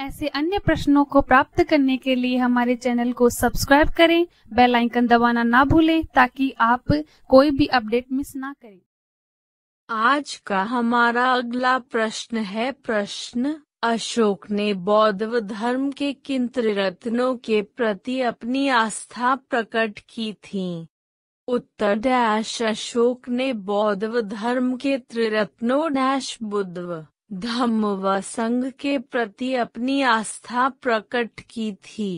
ऐसे अन्य प्रश्नों को प्राप्त करने के लिए हमारे चैनल को सब्सक्राइब करें बेल आइकन दबाना ना भूलें ताकि आप कोई भी अपडेट मिस ना करें आज का हमारा अगला प्रश्न है प्रश्न अशोक ने बौद्ध धर्म के किन त्रिरत्नों के प्रति अपनी आस्था प्रकट की थी उत्तर डैश अशोक ने बौद्ध धर्म के त्रिरत्नों डैश बुद्ध धम्म व संघ के प्रति अपनी आस्था प्रकट की थी